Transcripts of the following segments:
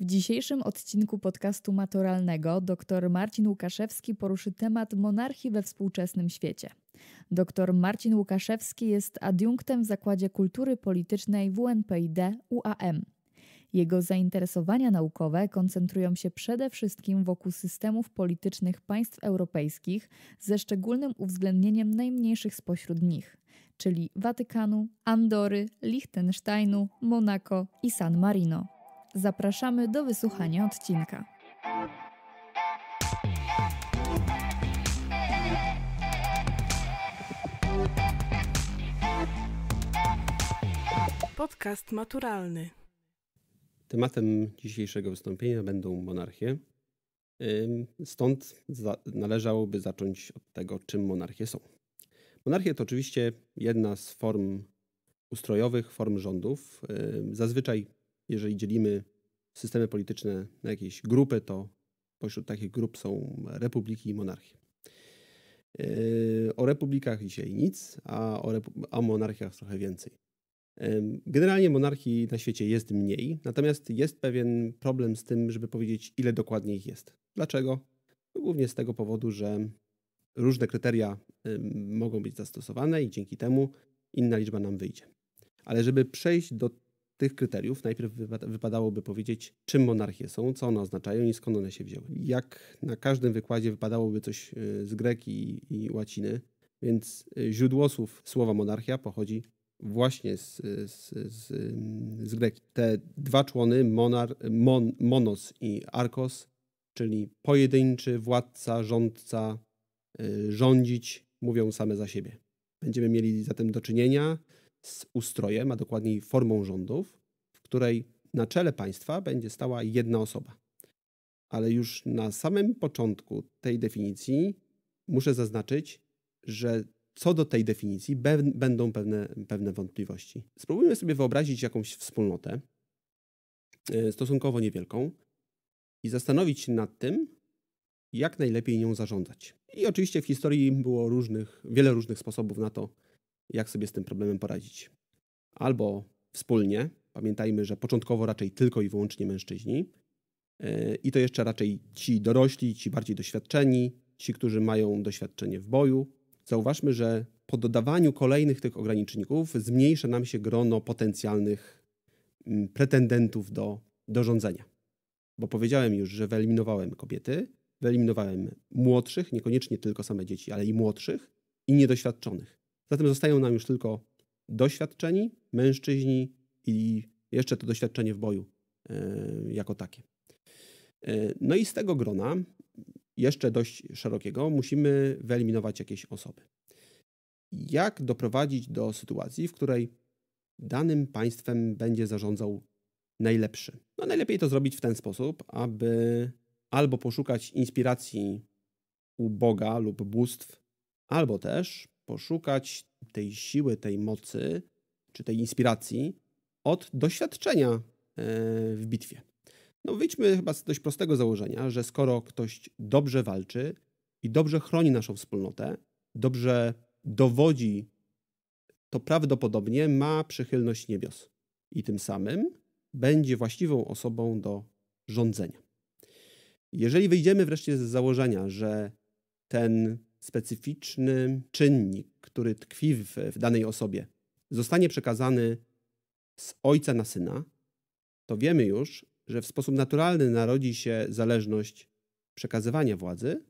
W dzisiejszym odcinku podcastu maturalnego dr Marcin Łukaszewski poruszy temat monarchii we współczesnym świecie. Dr Marcin Łukaszewski jest adiunktem w Zakładzie Kultury Politycznej WNPID UAM. Jego zainteresowania naukowe koncentrują się przede wszystkim wokół systemów politycznych państw europejskich, ze szczególnym uwzględnieniem najmniejszych spośród nich, czyli Watykanu, Andory, Liechtensteinu, Monako i San Marino. Zapraszamy do wysłuchania odcinka. Podcast maturalny. Tematem dzisiejszego wystąpienia będą monarchie. Stąd za należałoby zacząć od tego, czym monarchie są. Monarchie to oczywiście jedna z form ustrojowych, form rządów, zazwyczaj jeżeli dzielimy systemy polityczne na jakieś grupy, to pośród takich grup są republiki i monarchie. Yy, o republikach dzisiaj nic, a o, monarchiach trochę więcej. Yy, generalnie monarchii na świecie jest mniej, natomiast jest pewien problem z tym, żeby powiedzieć, ile dokładnie ich jest. Dlaczego? No, głównie z tego powodu, że różne kryteria yy, mogą być zastosowane i dzięki temu inna liczba nam wyjdzie. Ale żeby przejść do tych kryteriów najpierw wypadałoby powiedzieć, czym monarchie są, co one oznaczają i skąd one się wzięły. Jak na każdym wykładzie wypadałoby coś e, z greki i łaciny, więc e, źródło słów słowa monarchia pochodzi właśnie z, z, z, z greki. Te dwa człony, monar, mon, monos i arkos, czyli pojedynczy władca, rządca, e, rządzić, mówią same za siebie. Będziemy mieli zatem do czynienia z ustrojem, a dokładniej formą rządów, w której na czele państwa będzie stała jedna osoba. Ale już na samym początku tej definicji muszę zaznaczyć, że co do tej definicji będą pewne, pewne wątpliwości. Spróbujmy sobie wyobrazić jakąś wspólnotę, e, stosunkowo niewielką, i zastanowić się nad tym, jak najlepiej nią zarządzać. I oczywiście w historii było różnych, wiele różnych sposobów na to, jak sobie z tym problemem poradzić. Albo wspólnie, pamiętajmy, że początkowo raczej tylko i wyłącznie mężczyźni, e, i to jeszcze raczej ci dorośli, ci bardziej doświadczeni, ci, którzy mają doświadczenie w boju. Zauważmy, że po dodawaniu kolejnych tych ograniczników zmniejsza nam się grono potencjalnych mm, pretendentów do, do rządzenia. Bo powiedziałem już, że wyeliminowałem kobiety, wyeliminowałem młodszych, niekoniecznie tylko same dzieci, ale i młodszych i niedoświadczonych. Zatem zostają nam już tylko doświadczeni mężczyźni i jeszcze to doświadczenie w boju e, jako takie. E, no i z tego grona, jeszcze dość szerokiego, musimy wyeliminować jakieś osoby. Jak doprowadzić do sytuacji, w której danym państwem będzie zarządzał najlepszy? No najlepiej to zrobić w ten sposób, aby albo poszukać inspiracji u Boga lub bóstw, albo też poszukać tej siły, tej mocy czy tej inspiracji od doświadczenia e, w bitwie. No wyjdźmy chyba z dość prostego założenia, że skoro ktoś dobrze walczy i dobrze chroni naszą wspólnotę, dobrze dowodzi, to prawdopodobnie ma przychylność niebios i tym samym będzie właściwą osobą do rządzenia. Jeżeli wyjdziemy wreszcie z założenia, że ten specyficzny czynnik, który tkwi w, w danej osobie, zostanie przekazany z ojca na syna, to wiemy już, że w sposób naturalny narodzi się zależność przekazywania władzy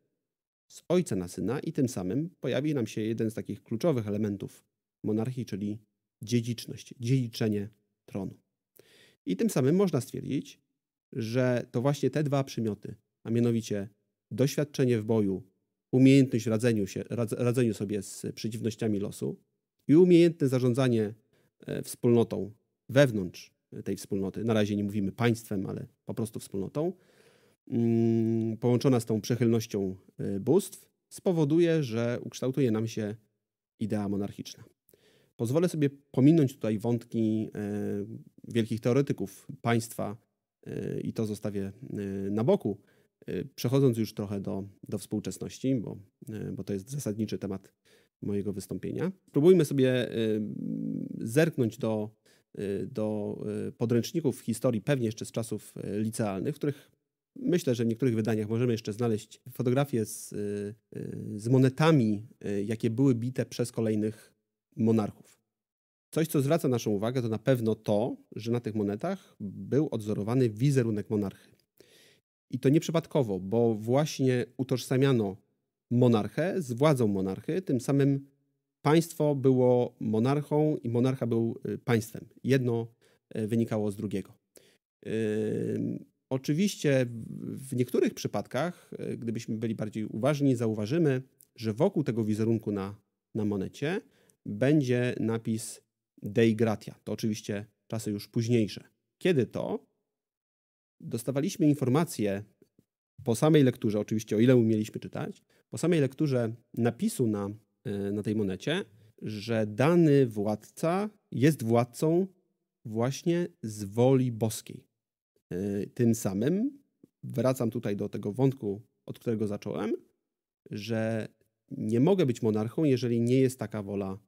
z ojca na syna i tym samym pojawi nam się jeden z takich kluczowych elementów monarchii, czyli dziedziczność, dziedziczenie tronu. I tym samym można stwierdzić, że to właśnie te dwa przymioty, a mianowicie doświadczenie w boju umiejętność radzeniu, się, radzeniu sobie z przeciwnościami losu i umiejętne zarządzanie e, wspólnotą wewnątrz e, tej wspólnoty. Na razie nie mówimy państwem, ale po prostu wspólnotą, mm, połączona z tą przechylnością e, bóstw, spowoduje, że ukształtuje nam się idea monarchiczna. Pozwolę sobie pominąć tutaj wątki wielkich teoretyków państwa i to zostawię na boku Y, przechodząc już trochę do, do współczesności, bo, y, bo to jest zasadniczy temat mojego wystąpienia, spróbujmy sobie y, zerknąć do, do podręczników historii, pewnie jeszcze z czasów licealnych, w których myślę, że w niektórych wydaniach możemy jeszcze znaleźć fotografie z, z monetami, jakie były bite przez kolejnych monarchów. Coś, co zwraca naszą uwagę, to na pewno to, że na tych monetach był odzorowany wizerunek monarchy. I to nieprzypadkowo, bo właśnie utożsamiano monarchę z władzą monarchy, tym samym państwo było monarchą i monarcha był y, państwem. Jedno y, wynikało z drugiego. Oczywiście w niektórych przypadkach, y, gdybyśmy byli bardziej uważni, zauważymy, że wokół tego wizerunku na, na monecie będzie napis Dei Gratia. To oczywiście czasy już późniejsze. Kiedy to? dostawaliśmy informacje po samej lekturze, oczywiście o ile umieliśmy czytać, po samej lekturze napisu na, e, na tej monecie, że dany władca jest władcą właśnie z woli boskiej. E, tym samym wracam tutaj do tego wątku, od którego zacząłem, że nie mogę być monarchą, jeżeli nie jest taka wola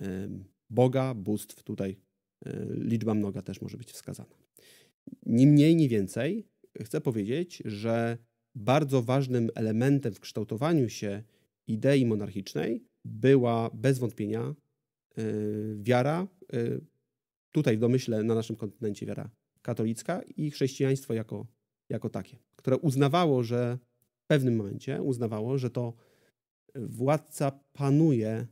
e, Boga, bóstw. Tutaj liczba mnoga też może być wskazana. Ni mniej, ni więcej chcę powiedzieć, że bardzo ważnym elementem w kształtowaniu się idei monarchicznej była bez wątpienia y, wiara, y, tutaj w domyśle na naszym kontynencie wiara katolicka i chrześcijaństwo jako, jako takie, które uznawało, że w pewnym momencie uznawało, że to władca panuje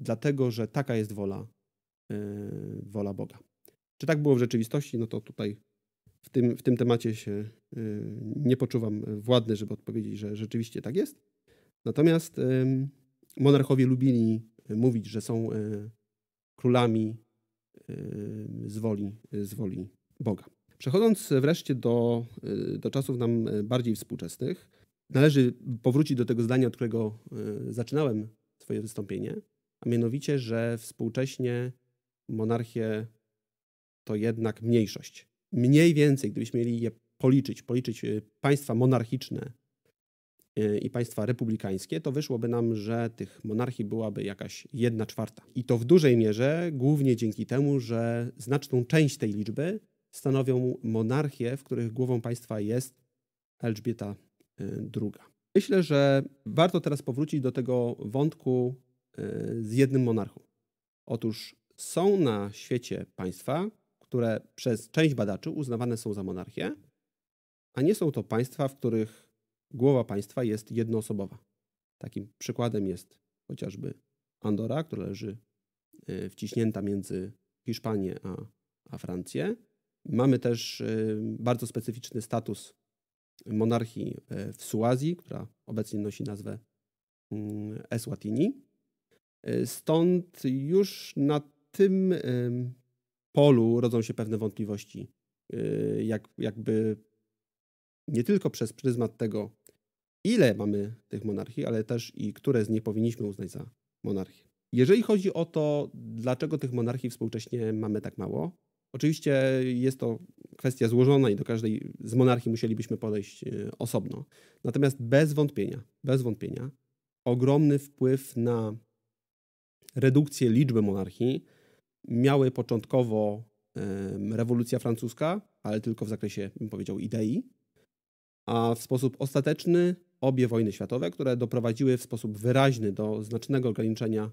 dlatego, że taka jest wola, y, wola Boga. Czy tak było w rzeczywistości? No to tutaj w tym, w tym temacie się y, nie poczuwam y, władny, żeby odpowiedzieć, że rzeczywiście tak jest. Natomiast monarchowie lubili y, mówić, że są królami z woli, z woli Boga. Przechodząc wreszcie do, do czasów nam bardziej współczesnych, należy powrócić do tego zdania, od którego zaczynałem swoje wystąpienie, a mianowicie, że współcześnie monarchie to jednak mniejszość. Mniej więcej, gdybyśmy mieli je policzyć, policzyć y, państwa monarchiczne y, i państwa republikańskie, to wyszłoby nam, że tych monarchii byłaby jakaś jedna czwarta. I to w dużej mierze głównie dzięki temu, że znaczną część tej liczby stanowią monarchie, w których głową państwa jest Elżbieta II. Y, Myślę, że warto teraz powrócić do tego wątku z jednym monarchą. Otóż są na świecie państwa, które przez część badaczy uznawane są za monarchię, a nie są to państwa, w których głowa państwa jest jednoosobowa. Takim przykładem jest chociażby Andora, która leży e, wciśnięta między Hiszpanię a, a Francję. Mamy też e, bardzo specyficzny status monarchii e, w Suazji, która obecnie nosi nazwę mm, Eswatini. Stąd już na tym polu rodzą się pewne wątpliwości, yy, jak, jakby nie tylko przez pryzmat tego, ile mamy tych monarchii, ale też i które z nich powinniśmy uznać za monarchię. Jeżeli chodzi o to, dlaczego tych monarchii współcześnie mamy tak mało, oczywiście jest to kwestia złożona i do każdej z monarchii musielibyśmy podejść yy, osobno. Natomiast bez wątpienia, bez wątpienia, ogromny wpływ na redukcję liczby monarchii miały początkowo rewolucja francuska, ale tylko w zakresie, bym powiedział, idei, a w sposób ostateczny obie wojny światowe, które doprowadziły w sposób wyraźny do znacznego ograniczenia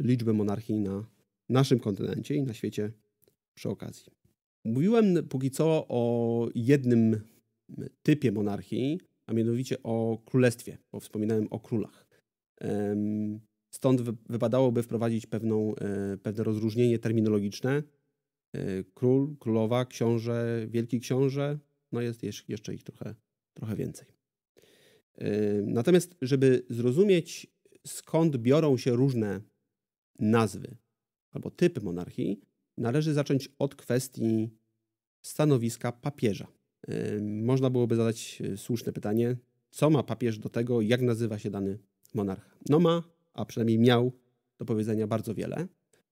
liczby monarchii na naszym kontynencie i na świecie przy okazji. Mówiłem póki co o jednym typie monarchii, a mianowicie o królestwie, bo wspominałem o królach. Stąd wypadałoby wprowadzić pewną, e, pewne rozróżnienie terminologiczne. E, król, królowa, książę, wielki książę, no jest jeszcze ich trochę, trochę więcej. E, natomiast, żeby zrozumieć, skąd biorą się różne nazwy albo typy monarchii, należy zacząć od kwestii stanowiska papieża. Można byłoby zadać słuszne pytanie, co ma papież do tego, jak nazywa się dany monarcha? No ma a przynajmniej miał do powiedzenia bardzo wiele,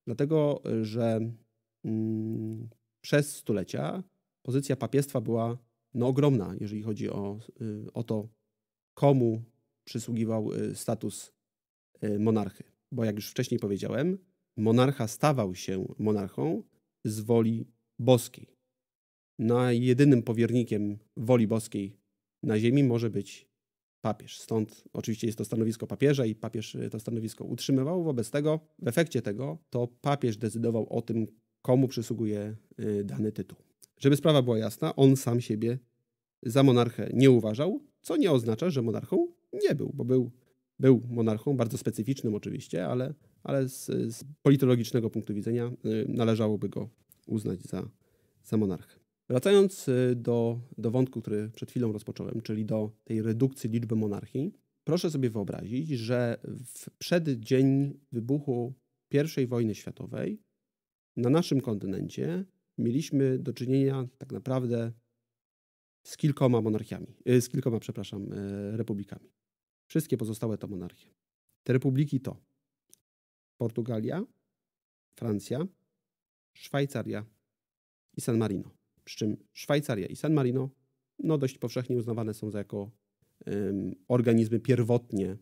dlatego że mm, przez stulecia pozycja papiestwa była no, ogromna, jeżeli chodzi o, y, o to, komu przysługiwał y, status y, monarchy. Bo jak już wcześniej powiedziałem, monarcha stawał się monarchą z woli boskiej. Na jedynym powiernikiem woli boskiej na ziemi może być papież. Stąd oczywiście jest to stanowisko papieża i papież e, to stanowisko utrzymywał. Wobec tego, w efekcie tego, to papież decydował o tym, komu przysługuje e, dany tytuł. Żeby sprawa była jasna, on sam siebie za monarchę nie uważał, co nie oznacza, że monarchą nie był, bo był, był monarchą, bardzo specyficznym oczywiście, ale, ale z, z politologicznego punktu widzenia e, należałoby go uznać za, za monarchę. Wracając y, do, do wątku, który przed chwilą rozpocząłem, czyli do tej redukcji liczby monarchii, proszę sobie wyobrazić, że w przeddzień wybuchu I wojny światowej na naszym kontynencie mieliśmy do czynienia tak naprawdę z kilkoma monarchiami, y, z kilkoma, przepraszam, y, republikami. Wszystkie pozostałe to monarchie. Te republiki to Portugalia, Francja, Szwajcaria i San Marino. Przy czym Szwajcaria i San Marino no, dość powszechnie uznawane są za jako um, organizmy pierwotnie,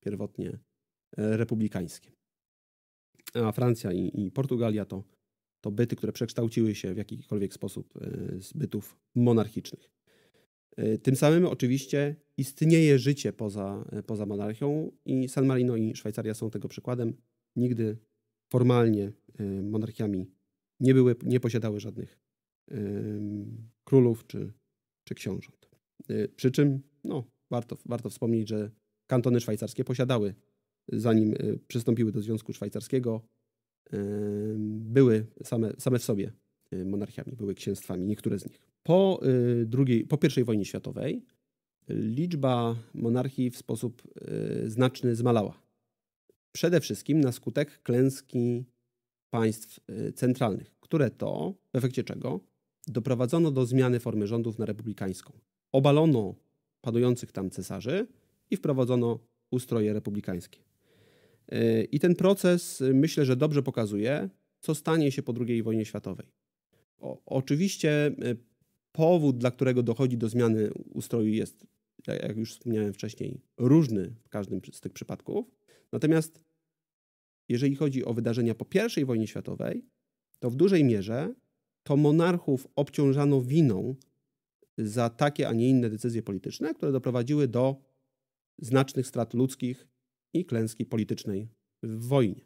pierwotnie e, republikańskie. A Francja i, i, Portugalia to, to byty, które przekształciły się w jakikolwiek sposób e, z bytów monarchicznych. E, tym samym oczywiście istnieje życie poza, poza monarchią i San Marino i Szwajcaria są tego przykładem. Nigdy formalnie monarchiami nie były, nie posiadały żadnych królów czy, czy książąt. Y, przy czym no, warto, warto wspomnieć, że kantony szwajcarskie posiadały, y, zanim y, przystąpiły do Związku Szwajcarskiego, były same, same w sobie monarchiami, były księstwami, niektóre z nich. Po, drugiej, po I wojnie światowej liczba monarchii w sposób znaczny zmalała. Przede wszystkim na skutek klęski państw centralnych, które to, w efekcie czego doprowadzono do zmiany formy rządów na republikańską. Obalono panujących tam cesarzy i wprowadzono ustroje republikańskie. I ten proces myślę, że dobrze pokazuje, co stanie się po II wojnie światowej. O, oczywiście e, powód, dla którego dochodzi do zmiany ustroju jest, jak już wspomniałem wcześniej, różny w każdym z tych przypadków. Natomiast jeżeli chodzi o wydarzenia po I wojnie światowej, to w dużej mierze to monarchów obciążano winą za takie, a nie inne decyzje polityczne, które doprowadziły do znacznych strat ludzkich i klęski politycznej w wojnie.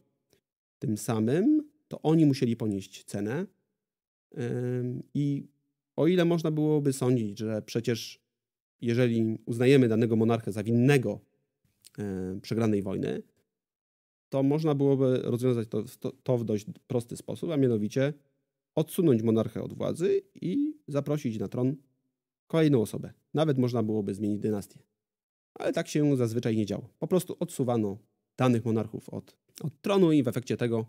Tym samym to oni musieli ponieść cenę i o ile można byłoby sądzić, że przecież jeżeli uznajemy danego monarchę za winnego e, przegranej wojny, to można byłoby rozwiązać to, to, to w dość prosty sposób, a mianowicie odsunąć monarchę od władzy i zaprosić na tron kolejną osobę. Nawet można byłoby zmienić dynastię. Ale tak się zazwyczaj nie działo. Po prostu odsuwano danych monarchów od, od tronu i w efekcie tego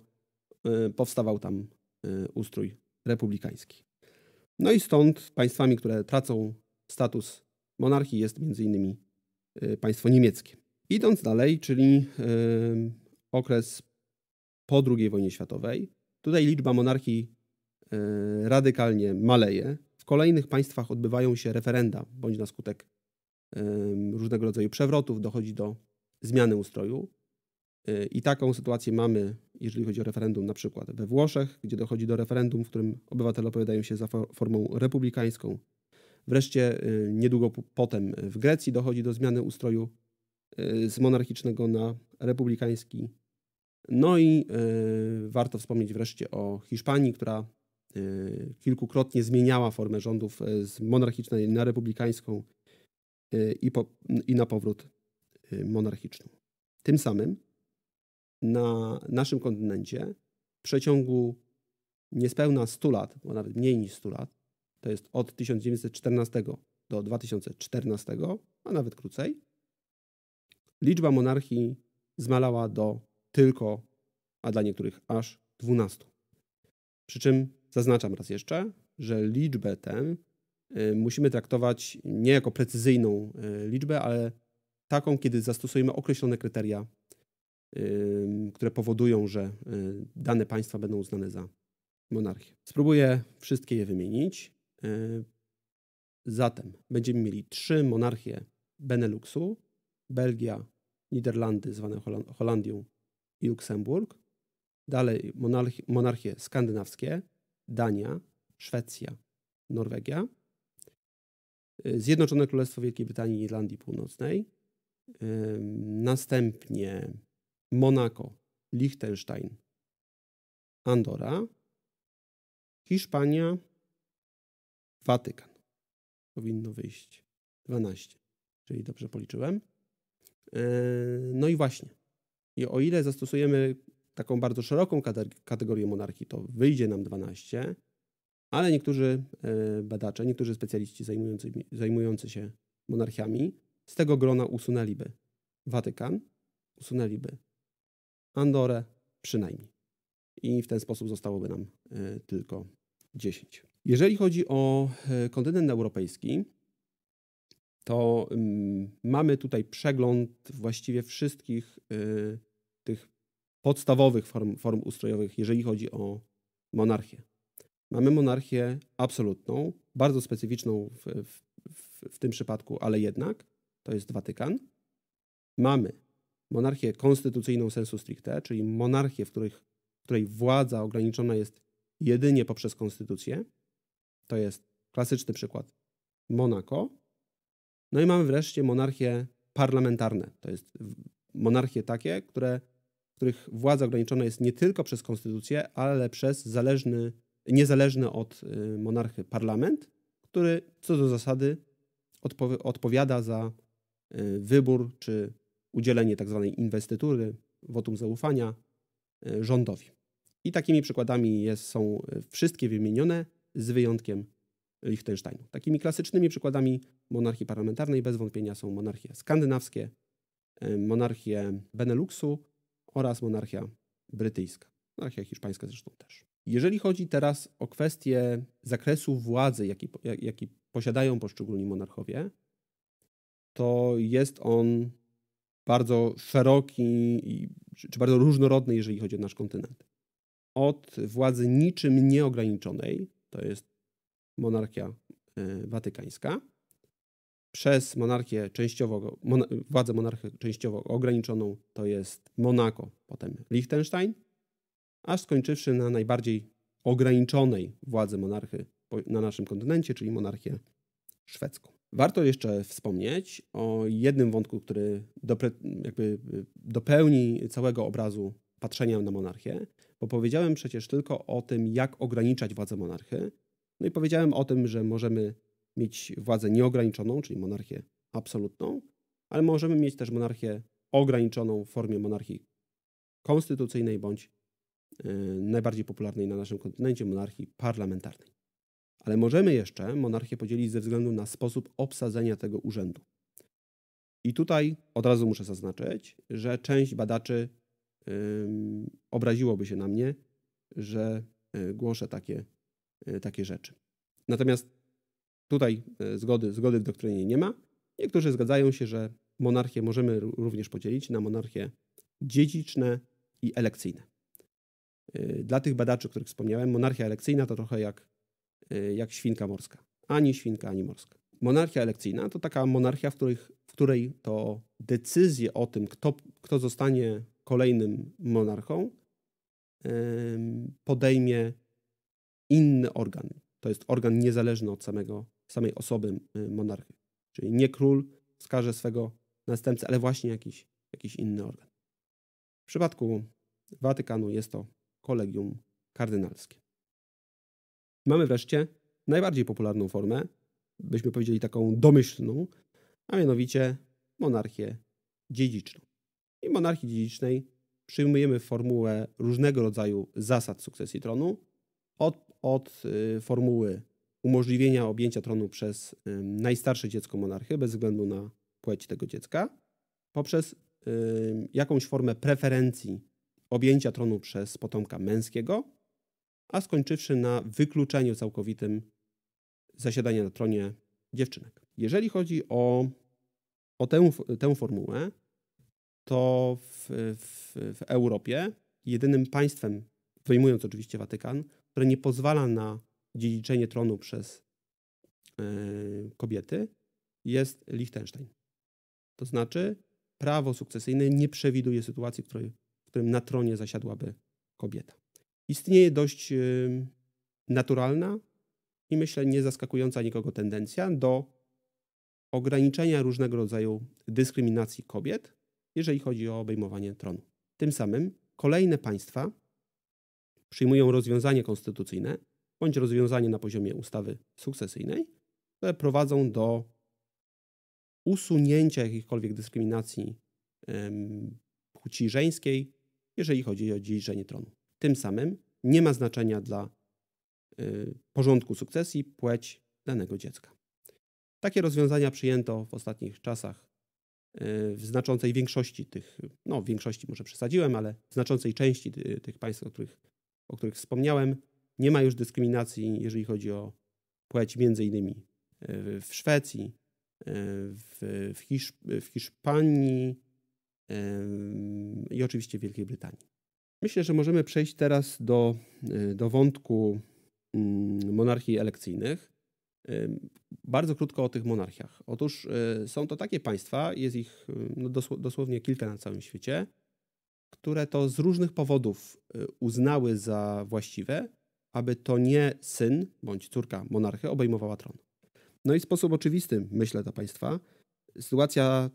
y, powstawał tam y, ustrój republikański. No i stąd państwami, które tracą status monarchii jest m.in. Y, e, państwo niemieckie. Idąc dalej, czyli okres po II wojnie światowej, tutaj liczba monarchii Y, radykalnie maleje. W kolejnych państwach odbywają się referenda, bądź na skutek y, różnego rodzaju przewrotów dochodzi do zmiany ustroju. Y, I taką sytuację mamy, jeżeli chodzi o referendum, na przykład we Włoszech, gdzie dochodzi do referendum, w którym obywatele opowiadają się za formą republikańską. Wreszcie niedługo potem w Grecji dochodzi do zmiany ustroju z monarchicznego na republikański. No i warto wspomnieć wreszcie o Hiszpanii, która Y, kilkukrotnie zmieniała formę rządów e, z monarchicznej na republikańską e, i, po, i na powrót e, monarchiczną. Tym samym na naszym kontynencie w przeciągu niespełna 100 lat, bo nawet mniej niż 100 lat, to jest od 1914 do 2014, a nawet krócej, liczba monarchii zmalała do tylko, a dla niektórych aż 12. Przy czym Zaznaczam raz jeszcze, że liczbę tę y, musimy traktować nie jako precyzyjną y, liczbę, ale taką, kiedy zastosujemy określone kryteria, y, które powodują, że dane państwa będą uznane za monarchię. Spróbuję wszystkie je wymienić. Zatem będziemy mieli trzy monarchie Beneluxu, Belgia, Niderlandy zwane Holandią i Luksemburg. Dalej monarchie skandynawskie, Dania, Szwecja, Norwegia, y, Zjednoczone Królestwo Wielkiej Brytanii i Irlandii Północnej, y, następnie Monako, Liechtenstein, Andora, Hiszpania, Watykan. Powinno wyjść 12, czyli dobrze policzyłem. Y, no i właśnie. I o ile zastosujemy taką bardzo szeroką kategorię monarchii, to wyjdzie nam 12, ale niektórzy e, badacze, niektórzy specjaliści zajmujący, zajmujący się monarchiami z tego grona usunęliby Watykan, usunęliby Andorę przynajmniej. I w ten sposób zostałoby nam e, tylko 10. Jeżeli chodzi o e, kontynent europejski, to mm, mamy tutaj przegląd właściwie wszystkich tych podstawowych form, form ustrojowych, jeżeli chodzi o monarchię. Mamy monarchię absolutną, bardzo specyficzną w, w, w, w tym przypadku, ale jednak to jest Watykan. Mamy monarchię konstytucyjną sensu stricte, czyli monarchię, w, których, w której władza ograniczona jest jedynie poprzez konstytucję. To jest klasyczny przykład Monako. No i mamy wreszcie monarchię parlamentarne. To jest monarchie takie, które których władza ograniczona jest nie tylko przez konstytucję, ale przez zależny, niezależny od y, monarchy parlament, który co do zasady odpowiada za y, wybór czy udzielenie tzw. Tak inwestytury, wotum zaufania y, rządowi. I takimi przykładami jest, są wszystkie wymienione, z wyjątkiem Liechtensteinu. Takimi klasycznymi przykładami monarchii parlamentarnej bez wątpienia są monarchie skandynawskie, monarchie Beneluxu oraz monarchia brytyjska. Monarchia hiszpańska zresztą też. Jeżeli chodzi teraz o kwestię zakresu władzy, jaki, jaki posiadają poszczególni monarchowie, to jest on bardzo szeroki czy bardzo różnorodny, jeżeli chodzi o nasz kontynent. Od władzy niczym nieograniczonej, to jest monarchia e, watykańska, przez monarchię częściowo, mon, władzę monarchy częściowo ograniczoną to jest Monako, potem Liechtenstein, aż skończywszy na najbardziej ograniczonej władzy monarchy na naszym kontynencie, czyli monarchię szwedzką. Warto jeszcze wspomnieć o jednym wątku, który jakby y, dopełni całego obrazu patrzenia na monarchię, bo powiedziałem przecież tylko o tym, jak ograniczać władzę monarchy. No i powiedziałem o tym, że możemy mieć władzę nieograniczoną, czyli monarchię absolutną, ale możemy mieć też monarchię ograniczoną w formie monarchii konstytucyjnej bądź e, najbardziej popularnej na naszym kontynencie monarchii parlamentarnej. Ale możemy jeszcze monarchię podzielić ze względu na sposób obsadzenia tego urzędu. I tutaj od razu muszę zaznaczyć, że część badaczy obraziłoby się na mnie, że e, głoszę takie, e, takie rzeczy. Natomiast Tutaj e, zgody, zgody w doktrynie nie ma. Niektórzy zgadzają się, że monarchię możemy również podzielić na monarchie dziedziczne i elekcyjne. E, dla tych badaczy, o których wspomniałem, monarchia elekcyjna to trochę jak, e, jak świnka morska. Ani świnka, ani morska. Monarchia elekcyjna to taka monarchia, w, w której to decyzje o tym, kto, kto zostanie kolejnym monarchą, podejmie inny organ. To jest organ niezależny od samego samej osoby y, monarchy. Czyli nie król wskaże swego następcę, ale właśnie jakiś, jakiś inny organ. W przypadku Watykanu jest to kolegium kardynalskie. Mamy wreszcie najbardziej popularną formę, byśmy powiedzieli taką domyślną, a mianowicie monarchię dziedziczną. I monarchii dziedzicznej przyjmujemy formułę różnego rodzaju zasad sukcesji tronu, od, od y, formuły umożliwienia objęcia tronu przez najstarsze dziecko monarchy, bez względu na płeć tego dziecka, poprzez jakąś formę preferencji objęcia tronu przez potomka męskiego, a skończywszy na wykluczeniu całkowitym zasiadania na tronie dziewczynek. Jeżeli chodzi o, o tę, tę formułę, to w, w, w Europie jedynym państwem, wyjmując oczywiście Watykan, które nie pozwala na dziedziczenie tronu przez e, kobiety jest Liechtenstein. To znaczy, prawo sukcesyjne nie przewiduje sytuacji, w, której, w którym na tronie zasiadłaby kobieta. Istnieje dość e, naturalna i myślę nie zaskakująca nikogo tendencja do ograniczenia różnego rodzaju dyskryminacji kobiet, jeżeli chodzi o obejmowanie tronu. Tym samym kolejne państwa przyjmują rozwiązanie konstytucyjne, bądź rozwiązanie na poziomie ustawy sukcesyjnej, które prowadzą do usunięcia jakiejkolwiek dyskryminacji płci żeńskiej, jeżeli chodzi o dziedziczenie tronu. Tym samym nie ma znaczenia dla y, porządku sukcesji płeć danego dziecka. Takie rozwiązania przyjęto w ostatnich czasach y, w znaczącej większości tych, no większości może przesadziłem, ale w znaczącej części y, tych państw, o których, o których wspomniałem, nie ma już dyskryminacji, jeżeli chodzi o płeć, między innymi e, w Szwecji, e, w, w Hiszpanii e, i oczywiście w Wielkiej Brytanii. Myślę, że możemy przejść teraz do, do wątku mm, monarchii elekcyjnych. Bardzo krótko o tych monarchiach. Otóż są to takie państwa, jest ich no, dosłownie kilka na całym świecie, które to z różnych powodów uznały za właściwe, aby to nie syn bądź córka monarchy obejmowała tron. No i w sposób oczywisty, myślę dla Państwa, sytuacja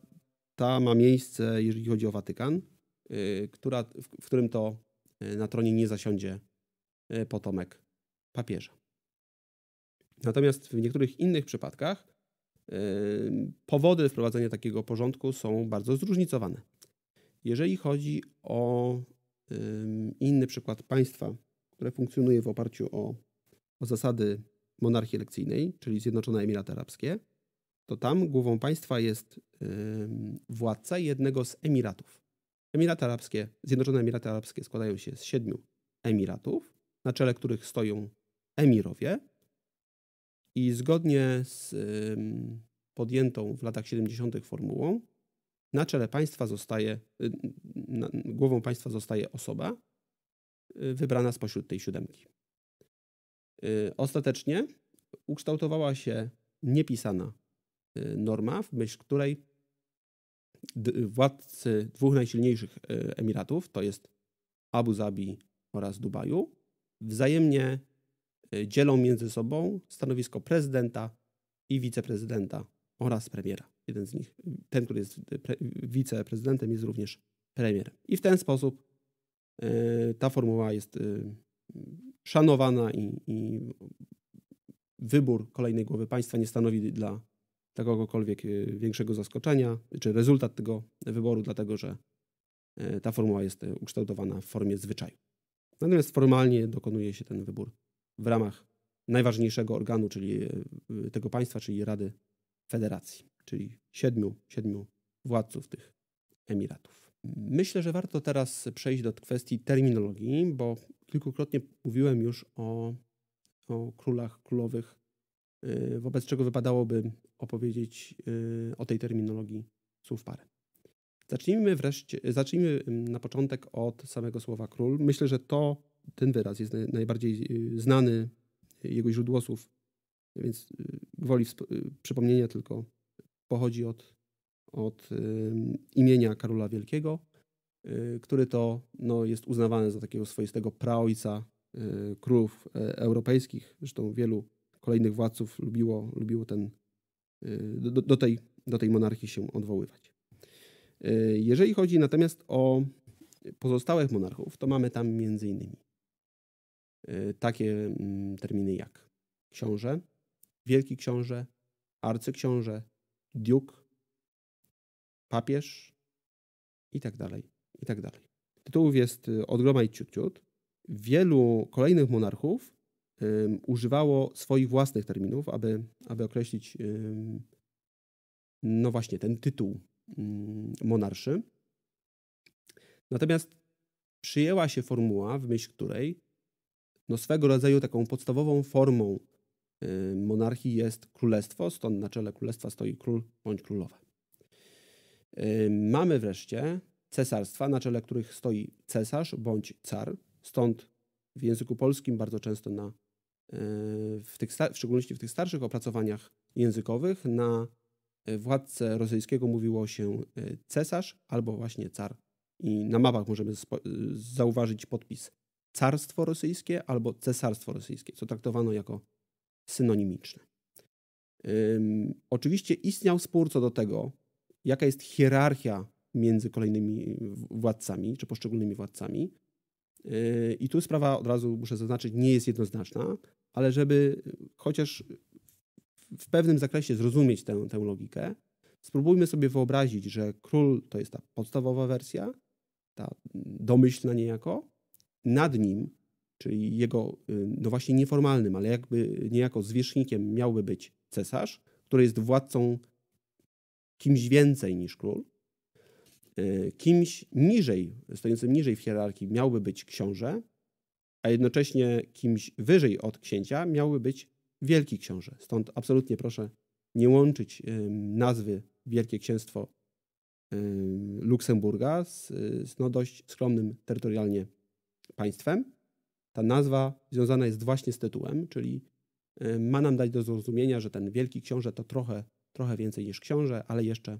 ta ma miejsce, jeżeli chodzi o Watykan, y, która, w, którym to y, na tronie nie zasiądzie y, potomek papieża. Natomiast w niektórych innych przypadkach powody wprowadzenia takiego porządku są bardzo zróżnicowane. Jeżeli chodzi o inny przykład państwa które funkcjonuje w oparciu o, o zasady monarchii elekcyjnej, czyli Zjednoczone Emiraty Arabskie, to tam głową państwa jest yy, władca jednego z emiratów. Emiraty Arabskie, Zjednoczone Emiraty Arabskie składają się z siedmiu emiratów, na czele których stoją emirowie. I zgodnie z yy, podjętą w latach 70. formułą, na czele państwa zostaje, yy, na, głową państwa zostaje osoba, Y, wybrana spośród tej siódemki. Y, ostatecznie ukształtowała się niepisana y, norma, w myśl której władcy dwóch najsilniejszych Emiratów, to jest Abu Zabi oraz Dubaju, wzajemnie dzielą między sobą stanowisko prezydenta i wiceprezydenta oraz premiera. Jeden z nich, ten, który jest wiceprezydentem, jest również premierem. I w ten sposób Y, ta formuła jest y, szanowana i, i wybór kolejnej głowy państwa nie stanowi dla, kogokolwiek y, większego zaskoczenia, czy rezultat tego wyboru, dlatego że ta formuła jest ukształtowana w formie zwyczaju. Natomiast formalnie dokonuje się ten wybór w ramach najważniejszego organu, czyli tego państwa, czyli Rady Federacji, czyli siedmiu, siedmiu władców tych Emiratów. Myślę, że warto teraz przejść do kwestii terminologii, bo kilkukrotnie mówiłem już o, o królach, królowych, y, wobec czego wypadałoby opowiedzieć y, o tej terminologii słów parę. Zacznijmy wreszcie, zacznijmy na początek od samego słowa król. Myślę, że to ten wyraz jest najbardziej y, znany, jego źródłosów, więc gwoli przypomnienia tylko pochodzi od od imienia Karola Wielkiego, y, który to no, jest uznawany za takiego swoistego praojca y, królów e, europejskich. Zresztą wielu kolejnych władców lubiło, lubiło ten, y, do, do, tej, do tej monarchii się odwoływać. Jeżeli chodzi natomiast o pozostałych monarchów, to mamy tam między innymi takie mm, terminy jak książę, wielki książę, arcyksiążę, duke, papież i tak dalej, i tak dalej. Tytułów jest y, od i ciut, ciut. Wielu kolejnych monarchów używało swoich własnych terminów, aby, aby określić no właśnie ten tytuł um, monarszy. Natomiast przyjęła się formuła, w myśl której no swego rodzaju taką podstawową formą monarchii jest królestwo, stąd na czele królestwa stoi król bądź królowa. Mamy wreszcie cesarstwa, na czele których stoi cesarz bądź car. Stąd w języku polskim bardzo często na, e, w, tych, w szczególności w tych starszych opracowaniach językowych na e, władcę rosyjskiego mówiło się e, cesarz albo właśnie car. I na mapach możemy zauważyć podpis carstwo rosyjskie albo cesarstwo rosyjskie, co traktowano jako synonimiczne. oczywiście istniał spór co do tego, jaka jest hierarchia między kolejnymi władcami, czy poszczególnymi władcami. Yy, I tu sprawa od razu muszę zaznaczyć, nie jest jednoznaczna, ale żeby chociaż w pewnym zakresie zrozumieć tę, tę logikę, spróbujmy sobie wyobrazić, że król to jest ta podstawowa wersja, ta domyślna niejako, nad nim, czyli jego, yy, no właśnie nieformalnym, ale jakby niejako zwierzchnikiem miałby być cesarz, który jest władcą kimś więcej niż król. Y, kimś niżej, stojącym niżej w hierarchii miałby być książę, a jednocześnie kimś wyżej od księcia miałby być wielki książę. Stąd absolutnie proszę nie łączyć y, nazwy Wielkie Księstwo y, Luksemburga z, z no dość skromnym terytorialnie państwem. Ta nazwa związana jest właśnie z tytułem, czyli ma nam dać do zrozumienia, że ten wielki książę to trochę trochę więcej niż książę, ale jeszcze,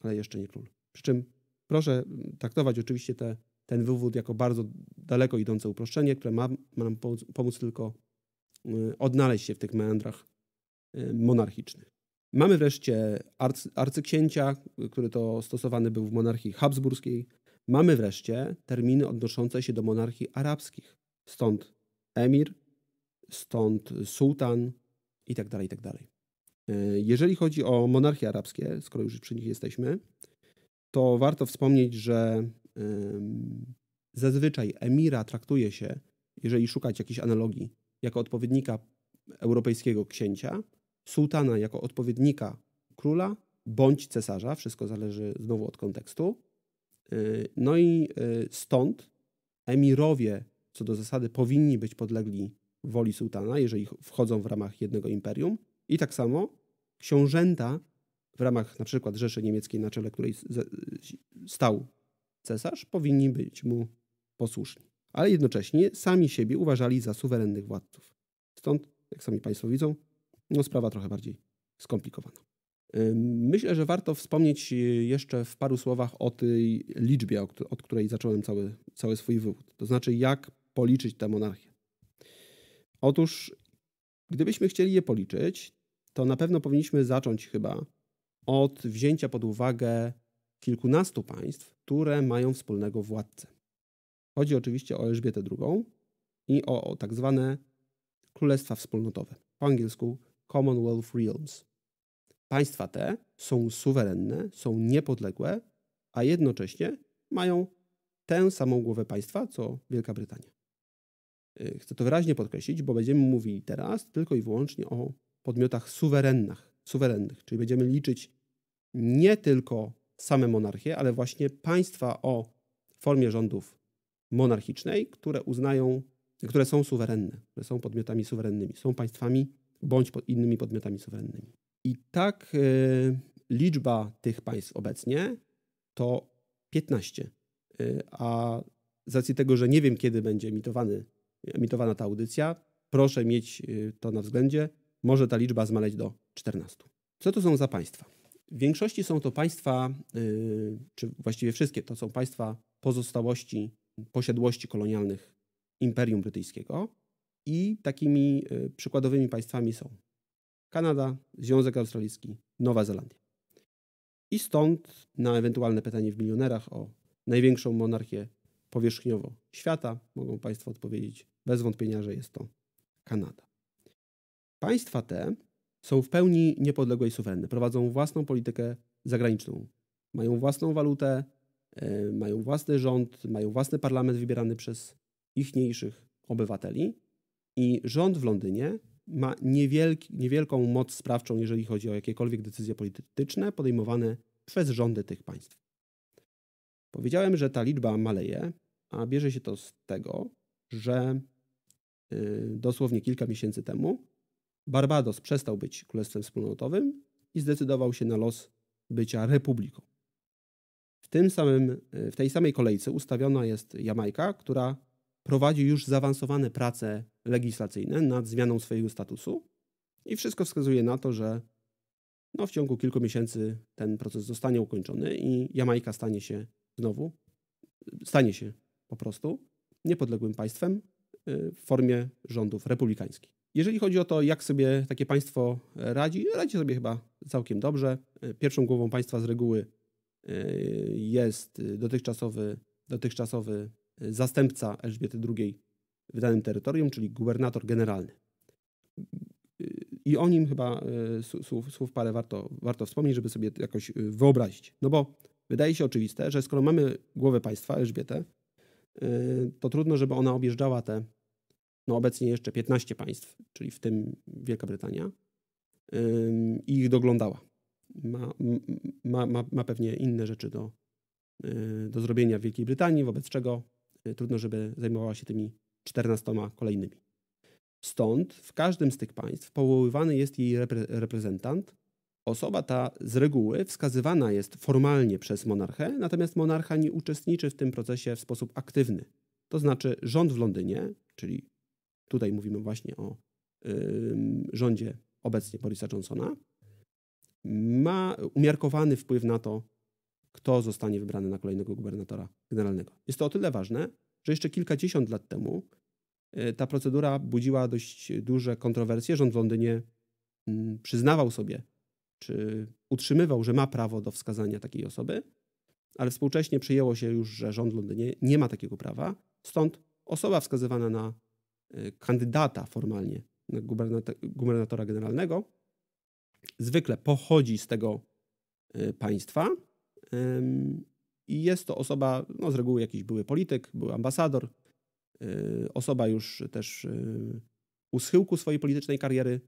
ale jeszcze nie król. Przy czym proszę mm, traktować oczywiście te, ten wywód jako bardzo daleko idące uproszczenie, które ma, ma nam pomóc, pomóc tylko y, odnaleźć się w tych meandrach y, monarchicznych. Mamy wreszcie arcy, arcyksięcia, y, który to stosowany był w monarchii habsburskiej. Mamy wreszcie terminy odnoszące się do monarchii arabskich. Stąd emir, stąd sułtan tak itd. Tak E, jeżeli chodzi o monarchie arabskie, skoro już przy nich jesteśmy, to warto wspomnieć, że zazwyczaj emira traktuje się, jeżeli szukać jakiejś analogii, jako odpowiednika europejskiego księcia, sułtana jako odpowiednika króla bądź cesarza, wszystko zależy znowu od kontekstu. E, no i e, stąd emirowie co do zasady powinni być podlegli woli sułtana, jeżeli wchodzą w ramach jednego imperium, i tak samo książęta w ramach na przykład Rzeszy Niemieckiej, na czele której stał cesarz, powinni być mu posłuszni. Ale jednocześnie sami siebie uważali za suwerennych władców. Stąd, jak sami Państwo widzą, no sprawa trochę bardziej skomplikowana. Myślę, że warto wspomnieć y, jeszcze w paru słowach o tej liczbie, od której zacząłem cały, cały swój wywód. To znaczy, jak policzyć tę monarchię. Otóż Gdybyśmy chcieli je policzyć, to na pewno powinniśmy zacząć chyba od wzięcia pod uwagę kilkunastu państw, które mają wspólnego władcę. Chodzi oczywiście o Elżbietę II i o, o tak zwane królestwa wspólnotowe, po angielsku Commonwealth Realms. Państwa te są suwerenne, są niepodległe, a jednocześnie mają tę samą głowę państwa co Wielka Brytania. Y, chcę to wyraźnie podkreślić, bo będziemy mówili teraz tylko i wyłącznie o podmiotach suwerennych, suwerennych czyli będziemy liczyć nie tylko same monarchie, ale właśnie państwa o formie rządów monarchicznej, które uznają, które są suwerenne, które są podmiotami suwerennymi, są państwami bądź pod innymi podmiotami suwerennymi. I tak yy, liczba tych państw obecnie to 15. Yy, a z racji tego, że nie wiem, kiedy będzie emitowany emitowana ta audycja. Proszę mieć y, to na względzie. Może ta liczba zmaleć do 14. Co to są za państwa? W większości są to państwa, y, czy właściwie wszystkie, to są państwa pozostałości posiadłości kolonialnych Imperium Brytyjskiego i takimi y, przykładowymi państwami są Kanada, Związek Australijski, Nowa Zelandia. I stąd na ewentualne pytanie w milionerach o największą monarchię powierzchniowo świata mogą Państwo odpowiedzieć bez wątpienia, że jest to Kanada. Państwa te są w pełni niepodległe i suwerenne, prowadzą własną politykę zagraniczną, mają własną walutę, e, mają własny rząd, mają własny parlament wybierany przez ichniejszych obywateli i rząd w Londynie ma niewielki, niewielką moc sprawczą, jeżeli chodzi o jakiekolwiek decyzje polityczne podejmowane przez rządy tych państw. Powiedziałem, że ta liczba maleje, a bierze się to z tego, że Y, dosłownie kilka miesięcy temu, Barbados przestał być królestwem wspólnotowym i zdecydował się na los bycia republiką. W, tym samym, y, w tej samej kolejce ustawiona jest Jamajka, która prowadzi już zaawansowane prace legislacyjne nad zmianą swojego statusu i wszystko wskazuje na to, że no, w ciągu kilku miesięcy ten proces zostanie ukończony i Jamajka stanie się znowu, stanie się po prostu niepodległym państwem, w formie rządów republikańskich. Jeżeli chodzi o to, jak sobie takie państwo radzi, radzi sobie chyba całkiem dobrze. Pierwszą głową państwa z reguły e, jest dotychczasowy, dotychczasowy zastępca Elżbiety II w danym terytorium, czyli gubernator generalny. I o nim chyba e, słów, słów parę warto, warto wspomnieć, żeby sobie jakoś e, wyobrazić. No bo wydaje się oczywiste, że skoro mamy głowę państwa, Elżbietę, to trudno, żeby ona objeżdżała te no obecnie jeszcze 15 państw, czyli w tym Wielka Brytania, i ich doglądała. Ma, ma, ma, ma pewnie inne rzeczy do, y, do zrobienia w Wielkiej Brytanii, wobec czego y, trudno, żeby zajmowała się tymi 14 kolejnymi. Stąd w każdym z tych państw powoływany jest jej repre reprezentant. Osoba ta z reguły wskazywana jest formalnie przez monarchę, natomiast monarcha nie uczestniczy w tym procesie w sposób aktywny. To znaczy rząd w Londynie, czyli Tutaj mówimy właśnie o rządzie obecnie Borisa Johnsona, ma umiarkowany wpływ na to, kto zostanie wybrany na kolejnego gubernatora generalnego. Jest to o tyle ważne, że jeszcze kilkadziesiąt lat temu y, ta procedura budziła dość duże kontrowersje. Rząd w Londynie mm, przyznawał sobie, czy utrzymywał, że ma prawo do wskazania takiej osoby, ale współcześnie przyjęło się już, że rząd w Londynie nie ma takiego prawa, stąd osoba wskazywana na Y, kandydata formalnie na gubernatora generalnego zwykle pochodzi z tego y, państwa i jest to osoba, no z reguły jakiś były polityk, były ambasador, y, osoba już też u schyłku swojej politycznej kariery,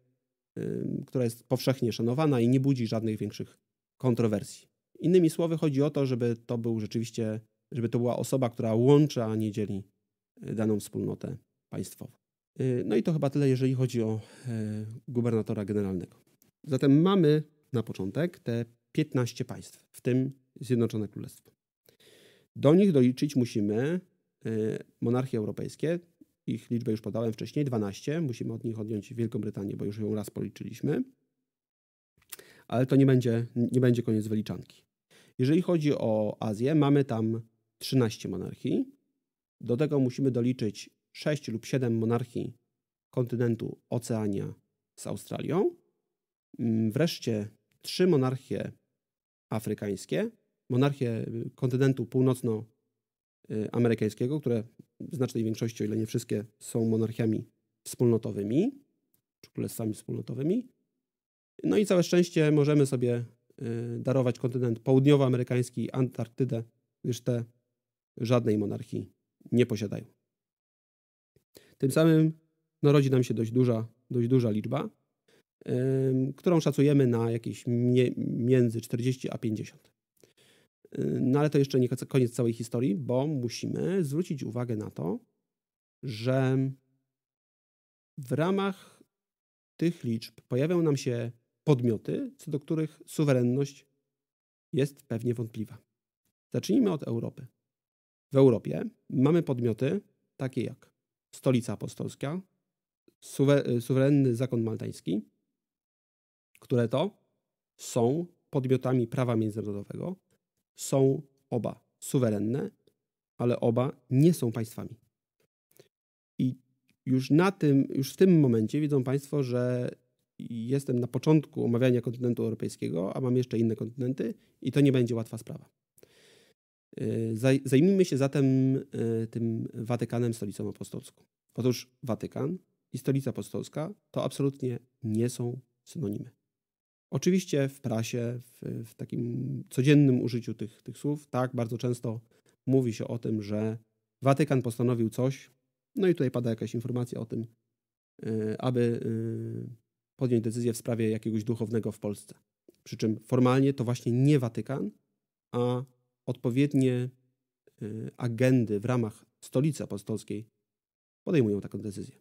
która jest powszechnie szanowana i nie budzi żadnych większych kontrowersji. Innymi słowy, chodzi o to, żeby to był rzeczywiście, żeby to była osoba, która łączy, a nie dzieli daną wspólnotę państwowo. Y, no i to chyba tyle, jeżeli chodzi o e, gubernatora generalnego. Zatem mamy na początek te 15 państw, w tym Zjednoczone Królestwo. Do nich doliczyć musimy e, monarchie europejskie, ich liczbę już podałem wcześniej, 12. Musimy od nich odjąć Wielką Brytanię, bo już ją raz policzyliśmy. Ale to nie będzie, nie będzie koniec wyliczanki. Jeżeli chodzi o Azję, mamy tam 13 monarchii. Do tego musimy doliczyć 6 lub 7 monarchii kontynentu Oceania z Australią, mm, wreszcie trzy monarchie afrykańskie, monarchie y, kontynentu północnoamerykańskiego, y, które w znacznej większości, o ile nie wszystkie, są monarchiami wspólnotowymi, czy królestwami wspólnotowymi. No i całe szczęście możemy sobie y, darować kontynent południowoamerykański, Antarktydę, gdyż te żadnej monarchii nie posiadają. Tym samym no, rodzi nam się dość duża, dość duża liczba, yy, którą szacujemy na jakieś mie między 40 a 50. Yy, no ale to jeszcze nie koniec całej historii, bo musimy zwrócić uwagę na to, że w ramach tych liczb pojawią nam się podmioty, co do których suwerenność jest pewnie wątpliwa. Zacznijmy od Europy. W Europie mamy podmioty takie jak Stolica Apostolska, y, suwerenny zakon maltański, które to są podmiotami prawa międzynarodowego, są oba suwerenne, ale oba nie są państwami. I już na tym, już w tym momencie widzą Państwo, że jestem na początku omawiania kontynentu europejskiego, a mam jeszcze inne kontynenty i to nie będzie łatwa sprawa. Y, zajmijmy się zatem y, tym Watykanem, stolicą apostolską. Otóż Watykan i stolica apostolska to absolutnie nie są synonimy. Oczywiście w prasie, w, w takim codziennym użyciu tych, tych słów, tak bardzo często mówi się o tym, że Watykan postanowił coś, no i tutaj pada jakaś informacja o tym, y, aby podjąć decyzję w sprawie jakiegoś duchownego w Polsce. Przy czym formalnie to właśnie nie Watykan, a odpowiednie y, agendy w ramach stolicy apostolskiej podejmują taką decyzję.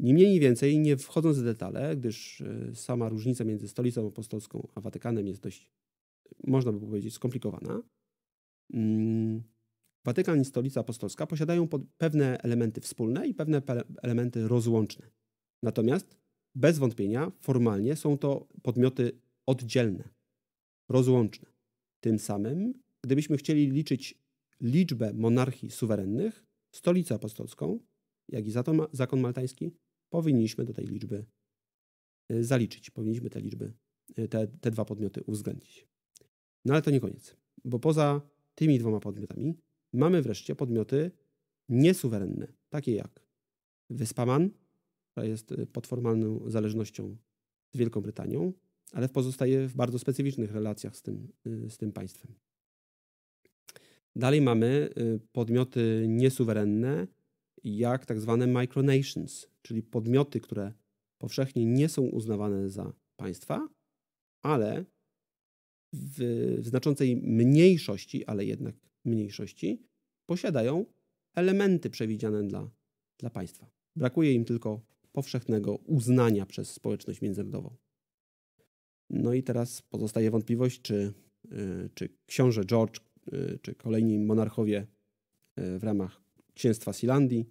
Niemniej mniej, więcej, nie wchodząc w detale, gdyż y, sama różnica między stolicą apostolską a Watykanem jest dość, można by powiedzieć, skomplikowana. Mm, Watykan i Stolica Apostolska posiadają pewne elementy wspólne i pewne elementy rozłączne. Natomiast bez wątpienia formalnie są to podmioty oddzielne, rozłączne. Tym samym Gdybyśmy chcieli liczyć liczbę monarchii suwerennych, stolicę apostolską, jak i zakon maltański, powinniśmy do tej liczby y, zaliczyć. Powinniśmy te liczby, y, te, te dwa podmioty uwzględnić. No ale to nie koniec, bo poza tymi dwoma podmiotami mamy wreszcie podmioty niesuwerenne, takie jak Wyspa Man, która jest y, pod formalną zależnością z Wielką Brytanią, ale pozostaje w bardzo specyficznych relacjach z tym, z tym państwem. Dalej mamy y, podmioty niesuwerenne, jak tak zwane micronations, czyli podmioty, które powszechnie nie są uznawane za państwa, ale w, w znaczącej mniejszości, ale jednak mniejszości, posiadają elementy przewidziane dla, dla państwa. Brakuje im tylko powszechnego uznania przez społeczność międzynarodową. No i teraz pozostaje wątpliwość, czy, y, czy książę George, Y, czy kolejni monarchowie y, w ramach księstwa Silandii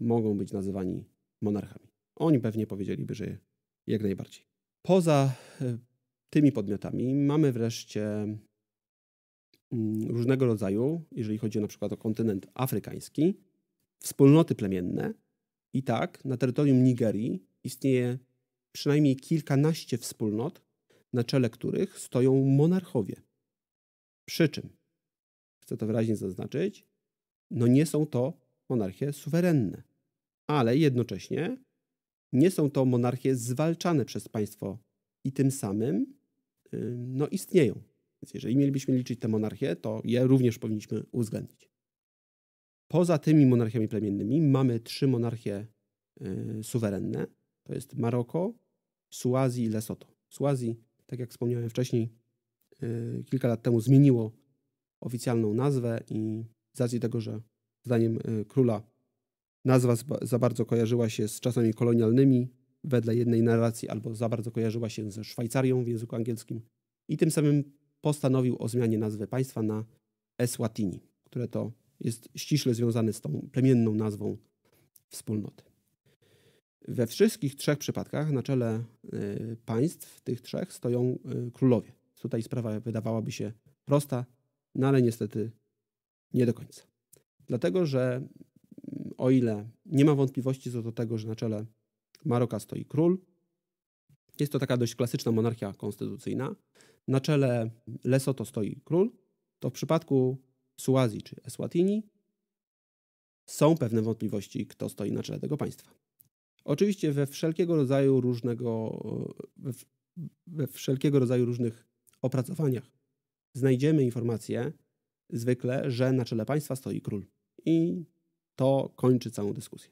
mogą być nazywani monarchami. Oni pewnie powiedzieliby, że jak najbardziej. Poza y, tymi podmiotami mamy wreszcie mm, różnego rodzaju, jeżeli chodzi na przykład o kontynent afrykański, wspólnoty plemienne. I tak, na terytorium Nigerii istnieje przynajmniej kilkanaście wspólnot, na czele których stoją monarchowie. Przy czym chcę to wyraźnie zaznaczyć, no nie są to monarchie suwerenne, ale jednocześnie nie są to monarchie zwalczane przez państwo i tym samym no, istnieją. Więc jeżeli mielibyśmy liczyć te monarchie, to je również powinniśmy uwzględnić. Poza tymi monarchiami plemiennymi mamy trzy monarchie y, suwerenne. To jest Maroko, Suazji i Lesoto. Suazji, tak jak wspomniałem wcześniej, y, kilka lat temu zmieniło oficjalną nazwę i z racji tego, że zdaniem y, króla nazwa za bardzo kojarzyła się z czasami kolonialnymi wedle jednej narracji albo za bardzo kojarzyła się ze Szwajcarią w języku angielskim i tym samym postanowił o zmianie nazwy państwa na Eswatini, które to jest ściśle związane z tą plemienną nazwą wspólnoty. We wszystkich trzech przypadkach na czele y, państw tych trzech stoją y, królowie. Tutaj sprawa wydawałaby się prosta, no ale niestety nie do końca. Dlatego, że mm, o ile nie ma wątpliwości co do tego, że na czele Maroka stoi król, jest to taka dość klasyczna monarchia konstytucyjna, na czele Lesoto stoi król, to w przypadku Suazji czy Eswatini są pewne wątpliwości, kto stoi na czele tego państwa. Oczywiście we wszelkiego rodzaju różnego, e, we, we wszelkiego rodzaju różnych opracowaniach znajdziemy informację zwykle, że na czele państwa stoi król. I to kończy całą dyskusję.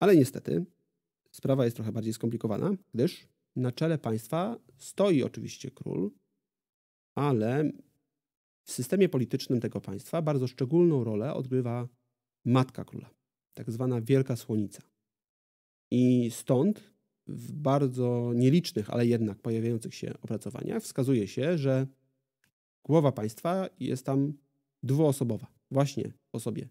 Ale niestety sprawa jest trochę bardziej skomplikowana, gdyż na czele państwa stoi oczywiście król, ale w systemie politycznym tego państwa bardzo szczególną rolę odgrywa matka króla, tak zwana Wielka Słonica. I stąd w bardzo nielicznych, ale jednak pojawiających się opracowaniach wskazuje się, że głowa państwa jest tam dwuosobowa, właśnie o sobie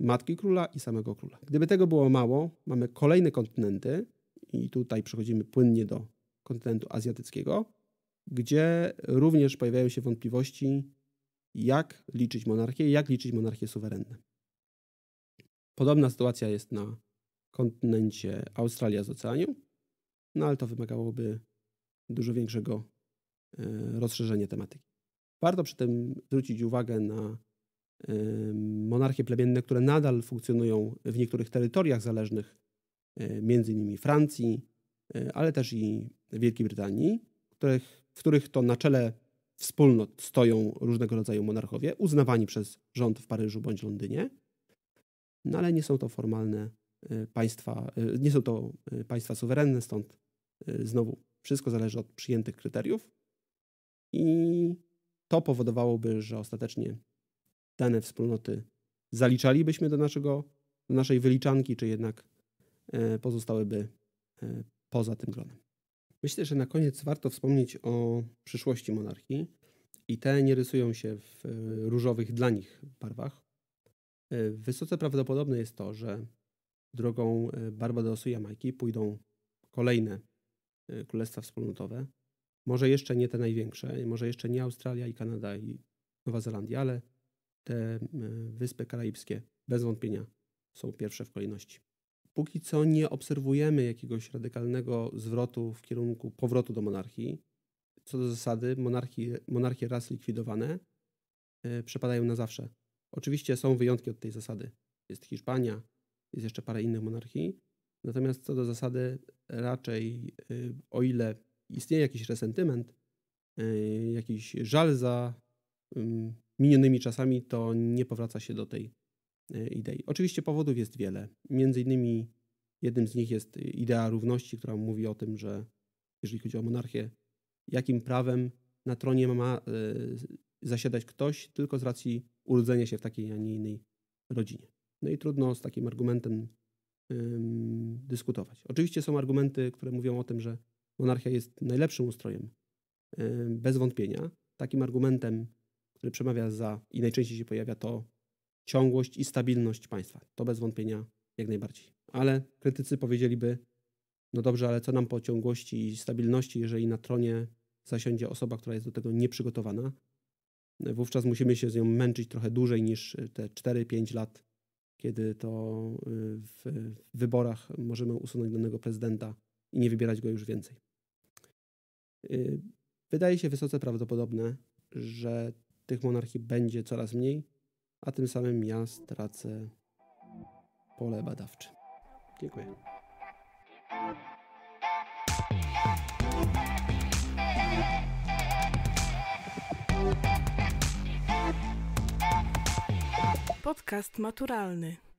matki króla i samego króla. Gdyby tego było mało, mamy kolejne kontynenty i tutaj przechodzimy płynnie do kontynentu azjatyckiego, gdzie również pojawiają się wątpliwości, jak liczyć monarchię, jak liczyć monarchie suwerenne. Podobna sytuacja jest na kontynencie Australia z oceanią, no ale to wymagałoby dużo większego e, rozszerzenia tematyki. Warto przy tym zwrócić uwagę na monarchie plemienne, które nadal funkcjonują w niektórych terytoriach zależnych, e, między innymi Francji, e, ale też i Wielkiej Brytanii, których, w których to na czele wspólnot stoją różnego rodzaju monarchowie, uznawani przez rząd w Paryżu bądź Londynie, no ale nie są to formalne e, państwa, nie są to państwa suwerenne, stąd znowu wszystko zależy od przyjętych kryteriów i to powodowałoby, że ostatecznie dane wspólnoty zaliczalibyśmy do, naszego, do naszej wyliczanki, czy jednak e, pozostałyby e, poza tym gronem. Myślę, że na koniec warto wspomnieć o przyszłości monarchii i te nie rysują się w e, różowych dla nich barwach. Wysoce prawdopodobne jest to, że drogą Barbadosu i Jamajki pójdą kolejne królestwa wspólnotowe, może jeszcze nie te największe, może jeszcze nie Australia i Kanada i Nowa Zelandia, ale te e, wyspy karaibskie bez wątpienia są pierwsze w kolejności. Póki co nie obserwujemy jakiegoś radykalnego zwrotu w kierunku powrotu do monarchii. Co do zasady, monarchii, monarchie raz likwidowane yy, przepadają na zawsze. Oczywiście są wyjątki od tej zasady. Jest Hiszpania, jest jeszcze parę innych monarchii. Natomiast co do zasady, raczej yy, o ile istnieje jakiś resentyment, yy, jakiś żal za yy, minionymi czasami, to nie powraca się do tej yy, idei. Oczywiście powodów jest wiele. Między innymi jednym z nich jest idea równości, która mówi o tym, że jeżeli chodzi o monarchię, jakim prawem na tronie ma zasiadać ktoś tylko z racji urodzenia się w takiej, a nie innej rodzinie. No i trudno z takim argumentem dyskutować. Oczywiście są argumenty, które mówią o tym, że monarchia jest najlepszym ustrojem, e, bez wątpienia. Takim argumentem, który przemawia za i najczęściej się pojawia, to ciągłość i stabilność państwa. To bez wątpienia jak najbardziej. Ale krytycy powiedzieliby, no dobrze, ale co nam po ciągłości i stabilności, jeżeli na tronie zasiądzie osoba, która jest do tego nieprzygotowana? Wówczas musimy się z nią męczyć trochę dłużej niż te 4-5 lat, kiedy to e, w wyborach możemy usunąć danego prezydenta i nie wybierać go już więcej. Y, wydaje się wysoce prawdopodobne, że tych monarchii będzie coraz mniej, a tym samym ja stracę pole badawcze. Dziękuję. Podcast maturalny.